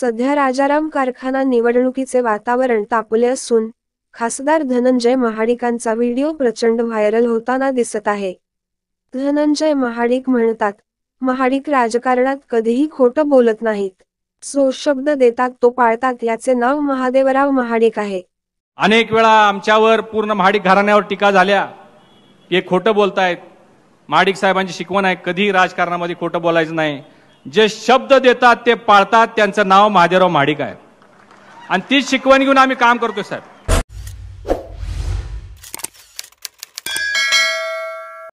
सध्या राजाराम कारखाना निवडणुकीचे वातावरण तापले असून खासदार धनंजय महाडिकांचा व्हिडिओ प्रचंड व्हायरल होताना दिसत आहे धनंजय महाडिक म्हणतात महाडिक राजकारणात कधीही खोट बोलत नाहीत जो शब्द देतात तो पाळतात याचे नाव महादेवराव महाडिक आहे अनेक वेळा आमच्यावर पूर्ण महाडिक घराण्यावर टीका झाल्या हे खोटं बोलतायत महाडिक साहेबांची शिकवण आहे कधी राजकारणामध्ये खोटं बोलायचं नाही जे शब्द देतात ते पाळतात त्यांचं नाव महादेवराव माडिक आहे आणि तीच शिकवण घेऊन आम्ही काम करतो साहेब